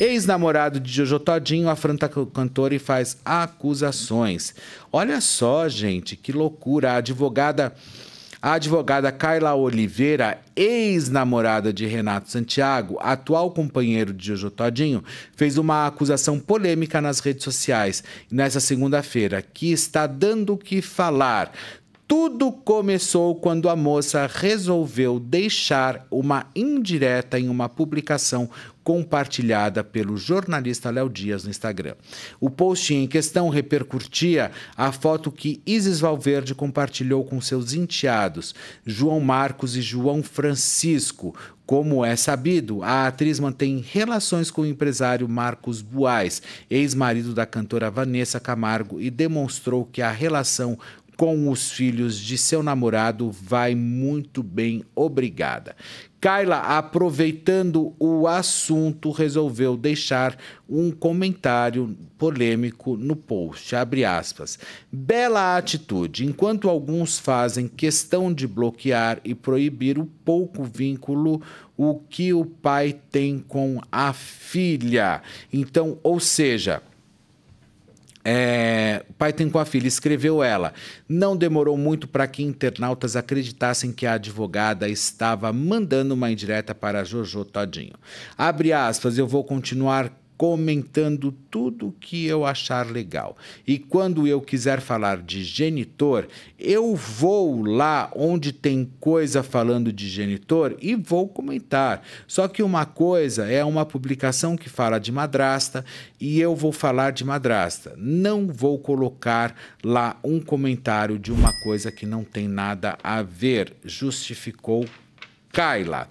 Ex-namorado de Jojo Todinho afronta o cantor e faz acusações. Olha só, gente, que loucura. A advogada. A advogada Carla Oliveira, ex-namorada de Renato Santiago, atual companheiro de Jojo Todinho, fez uma acusação polêmica nas redes sociais nessa segunda-feira, que está dando o que falar. Tudo começou quando a moça resolveu deixar uma indireta em uma publicação compartilhada pelo jornalista Léo Dias no Instagram. O post em questão repercutia a foto que Isis Valverde compartilhou com seus enteados, João Marcos e João Francisco. Como é sabido, a atriz mantém relações com o empresário Marcos Buais, ex-marido da cantora Vanessa Camargo, e demonstrou que a relação com os filhos de seu namorado vai muito bem, obrigada. Kyla, aproveitando o assunto, resolveu deixar um comentário polêmico no post. Abre aspas. Bela atitude. Enquanto alguns fazem questão de bloquear e proibir o pouco vínculo o que o pai tem com a filha. Então, ou seja, é, pai tem com a filha, escreveu ela. Não demorou muito para que internautas acreditassem que a advogada estava mandando uma indireta para Jojo Todinho. Abre aspas, eu vou continuar comentando tudo que eu achar legal. E quando eu quiser falar de genitor, eu vou lá onde tem coisa falando de genitor e vou comentar. Só que uma coisa é uma publicação que fala de madrasta e eu vou falar de madrasta. Não vou colocar lá um comentário de uma coisa que não tem nada a ver. Justificou Kyla.